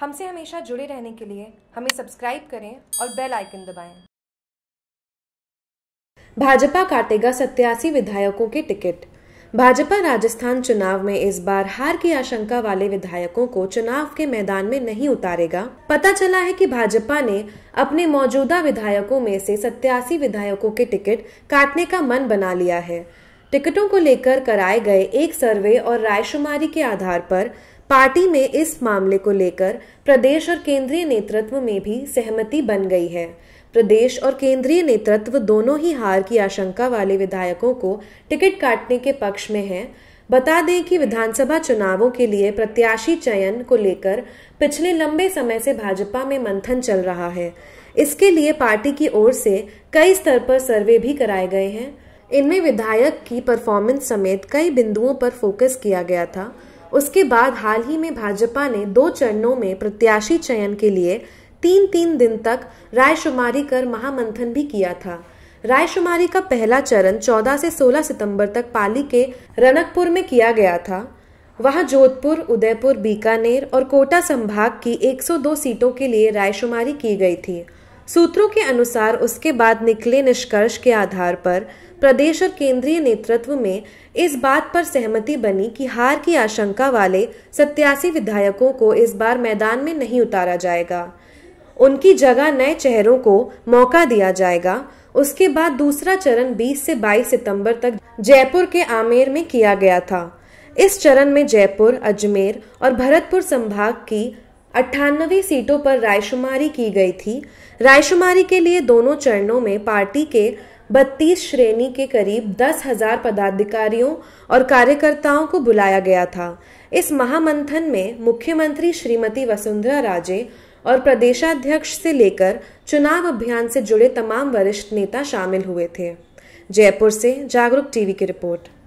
हमसे हमेशा जुड़े रहने के लिए हमें सब्सक्राइब करें और बेल आइकन दबाएं। भाजपा काटेगा सत्यासी विधायकों के टिकट भाजपा राजस्थान चुनाव में इस बार हार की आशंका वाले विधायकों को चुनाव के मैदान में नहीं उतारेगा पता चला है कि भाजपा ने अपने मौजूदा विधायकों में से सत्यासी विधायकों के टिकट काटने का मन बना लिया है टिकटों को लेकर कराए गए एक सर्वे और रायशुमारी के आधार पर पार्टी में इस मामले को लेकर प्रदेश और केंद्रीय नेतृत्व में भी सहमति बन गई है प्रदेश और केंद्रीय नेतृत्व दोनों ही हार की आशंका वाले विधायकों को टिकट काटने के पक्ष में है बता दें कि विधानसभा चुनावों के लिए प्रत्याशी चयन को लेकर पिछले लंबे समय से भाजपा में मंथन चल रहा है इसके लिए पार्टी की ओर से कई स्तर पर सर्वे भी कराए गए हैं इनमें विधायक की परफॉर्मेंस समेत कई बिंदुओं पर फोकस किया गया था उसके बाद हाल ही में भाजपा ने दो चरणों में प्रत्याशी चयन के लिए तीन तीन दिन तक रायशुमारी कर महामंथन भी किया था रायशुमारी का पहला चरण 14 से 16 सितंबर तक पाली के रनकपुर में किया गया था वहां जोधपुर उदयपुर बीकानेर और कोटा संभाग की 102 सीटों के लिए रायशुमारी की गई थी सूत्रों के अनुसार उसके बाद निकले निष्कर्ष के आधार पर प्रदेश और केंद्रीय नेतृत्व में इस बात पर सहमति बनी कि हार की आशंका वाले सत्यासी विधायकों को इस बार मैदान में नहीं उतारा जाएगा उनकी जगह नए चेहरों को मौका दिया जाएगा उसके बाद दूसरा चरण 20 से 22 सितंबर तक जयपुर के आमेर में किया गया था इस चरण में जयपुर अजमेर और भरतपुर संभाग की अट्ठानवे सीटों पर रायशुमारी की गई थी रायशुमारी के लिए दोनों चरणों में पार्टी के बत्तीस श्रेणी के करीब दस हजार पदाधिकारियों और कार्यकर्ताओं को बुलाया गया था इस महामंथन में मुख्यमंत्री श्रीमती वसुंधरा राजे और प्रदेशाध्यक्ष से लेकर चुनाव अभियान से जुड़े तमाम वरिष्ठ नेता शामिल हुए थे जयपुर से जागरूक टीवी की रिपोर्ट